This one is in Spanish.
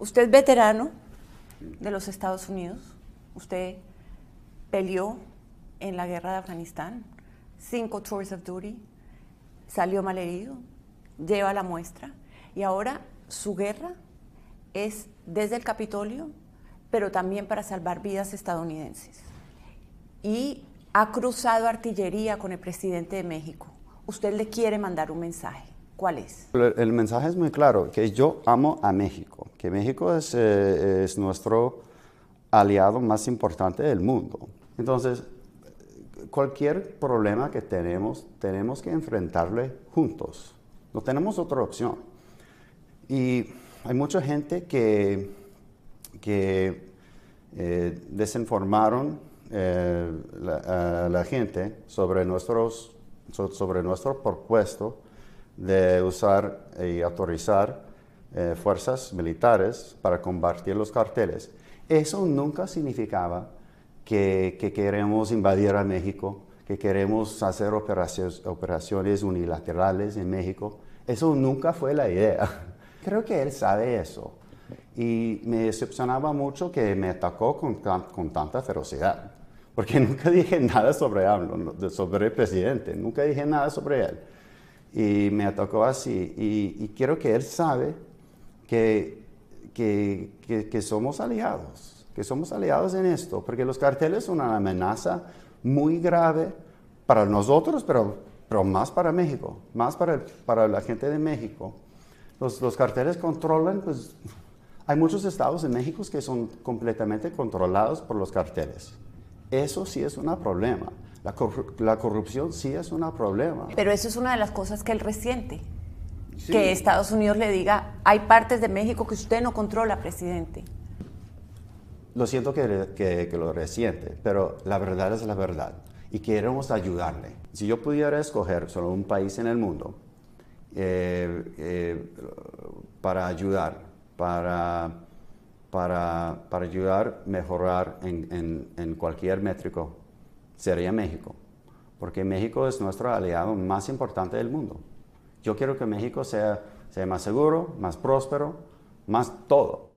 Usted es veterano de los Estados Unidos. Usted peleó en la guerra de Afganistán. Cinco tours of duty. Salió malherido. Lleva la muestra. Y ahora su guerra es desde el Capitolio, pero también para salvar vidas estadounidenses. Y ha cruzado artillería con el presidente de México. Usted le quiere mandar un mensaje. ¿Cuál es? el mensaje es muy claro, que yo amo a México que México eh, es, nuestro aliado más importante del mundo. Entonces, cualquier problema que tenemos, tenemos que enfrentarle juntos. No tenemos otra opción. Y hay mucha gente que, que eh, desinformaron eh, a la gente sobre, nuestros, sobre nuestro propuesto de usar y autorizar eh, fuerzas militares para combatir los carteles. Eso nunca significaba que, queremos invadir a México, que queremos hacer operaciones, unilaterales en México. Eso nunca fue la idea. Creo que él sabe eso. Y me decepcionaba mucho que me atacó con, con tanta ferocidad, porque nunca dije nada sobre él, sobre el presidente, nunca dije nada sobre él. Y me atacó así. Y, y quiero que él sabe que, que, que, somos aliados, que somos aliados en esto, porque los carteles son una amenaza muy grave para nosotros, pero, pero más para México, más para, para la gente de México. Los, los carteles controlan, pues hay muchos estados en México que son completamente controlados por los carteles. Eso sí es un problema. La, la corrupción sí es un problema. Pero eso es una de las cosas que él resiente que Estados Unidos le diga, hay partes de México que usted no controla, presidente. Lo siento que, lo resiente, pero la verdad es la verdad y queremos ayudarle. Si yo pudiera escoger solo un país en el mundo eh, eh, para ayudar, para, para, para ayudar, mejorar en, cualquier métrico, sería México, porque México es nuestro aliado más importante del mundo. Yo quiero que México sea, sea más seguro, más próspero, más todo.